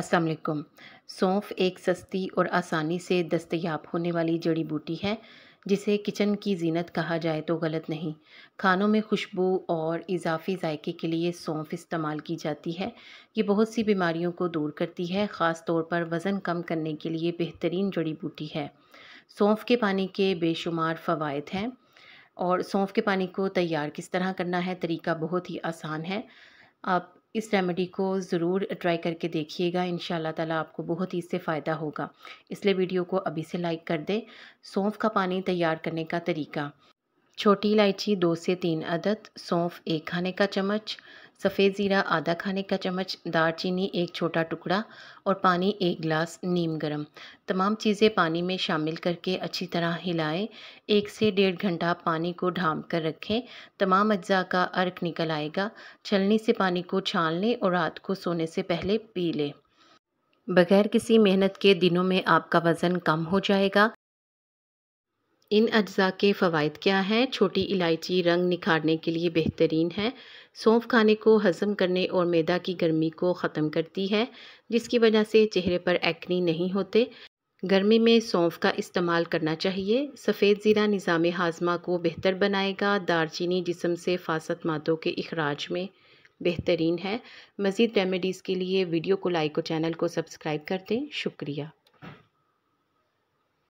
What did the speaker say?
असलकुम सौंफ एक सस्ती और आसानी से दस्तयाब होने वाली जड़ी बूटी है जिसे किचन की जीनत कहा जाए तो गलत नहीं खानों में खुशबू और इजाफी जायके के लिए सौंफ इस्तेमाल की जाती है ये बहुत सी बीमारियों को दूर करती है ख़ास तौर पर वज़न कम करने के लिए बेहतरीन जड़ी बूटी है सौंफ के पानी के बेशुमार फ़वाद हैं और सौंफ के पानी को तैयार किस तरह करना है तरीका बहुत ही आसान है आप इस रेमेडी को ज़रूर ट्राई करके देखिएगा इन ताला आपको बहुत ही इससे फ़ायदा होगा इसलिए वीडियो को अभी से लाइक कर दें सौंफ का पानी तैयार करने का तरीका छोटी इलायची दो से तीन अदद सौंफ एक खाने का चम्मच सफ़ेद ज़ीरा आधा खाने का चम्मच दालचीनी एक छोटा टुकड़ा और पानी एक गिलास नीम गरम तमाम चीज़ें पानी में शामिल करके अच्छी तरह हिलाएं एक से डेढ़ घंटा पानी को ढाम कर रखें तमाम अज्जा का अर्क निकल आएगा छलनी से पानी को छान लें और रात को सोने से पहले पी लें बगैर किसी मेहनत के दिनों में आपका वज़न कम हो जाएगा इन अज्जा के फ़वाद क्या हैं छोटी इलायची रंग निखारने के लिए बेहतरीन है सौंफ खाने को हज़म करने और मैदा की गर्मी को ख़त्म करती है जिसकी वजह से चेहरे पर एक्नी नहीं होते गर्मी में सौंफ का इस्तेमाल करना चाहिए सफ़ेद ज़ीरा निज़ाम हाजमा को बेहतर बनाएगा दारचीनी जिसम से फासत मादों के अखराज में बेहतरीन है मज़ीद रेमेडीज़ के लिए वीडियो को लाइक और चैनल को सब्सक्राइब कर दें शुक्रिया